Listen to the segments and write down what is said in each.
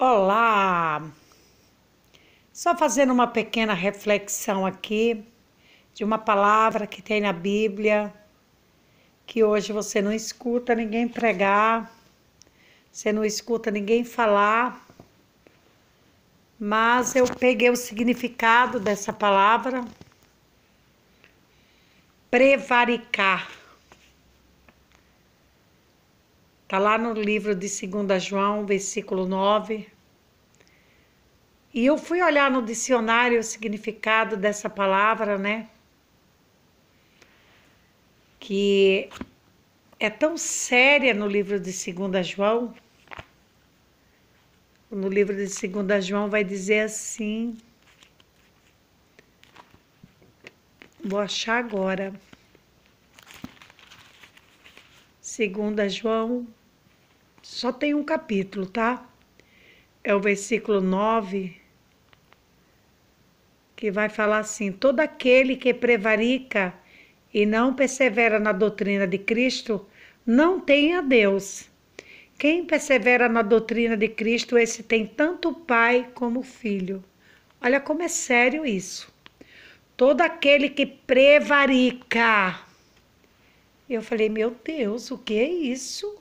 Olá! Só fazendo uma pequena reflexão aqui de uma palavra que tem na Bíblia, que hoje você não escuta ninguém pregar, você não escuta ninguém falar, mas eu peguei o significado dessa palavra prevaricar. Está lá no livro de 2 João, versículo 9. E eu fui olhar no dicionário o significado dessa palavra, né? Que é tão séria no livro de 2 João. No livro de 2 João vai dizer assim. Vou achar agora. 2 João só tem um capítulo, tá? É o versículo 9, que vai falar assim: Todo aquele que prevarica e não persevera na doutrina de Cristo, não tem a Deus. Quem persevera na doutrina de Cristo, esse tem tanto o Pai como o Filho. Olha como é sério isso. Todo aquele que prevarica. Eu falei, meu Deus, o que é isso?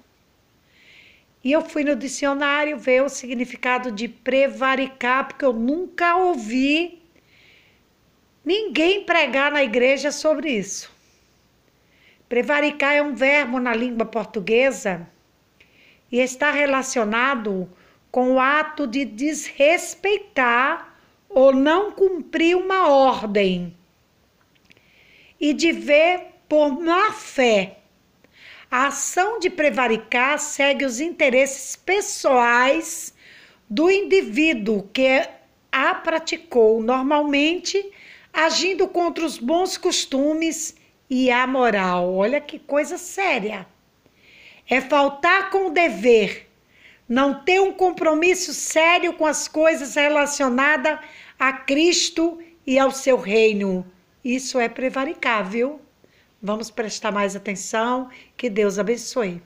E eu fui no dicionário ver o significado de prevaricar, porque eu nunca ouvi ninguém pregar na igreja sobre isso. Prevaricar é um verbo na língua portuguesa e está relacionado com o ato de desrespeitar ou não cumprir uma ordem e de ver por má fé a ação de prevaricar segue os interesses pessoais do indivíduo que a praticou, normalmente agindo contra os bons costumes e a moral. Olha que coisa séria. É faltar com o dever, não ter um compromisso sério com as coisas relacionadas a Cristo e ao seu reino. Isso é prevaricar, viu? Vamos prestar mais atenção. Que Deus abençoe.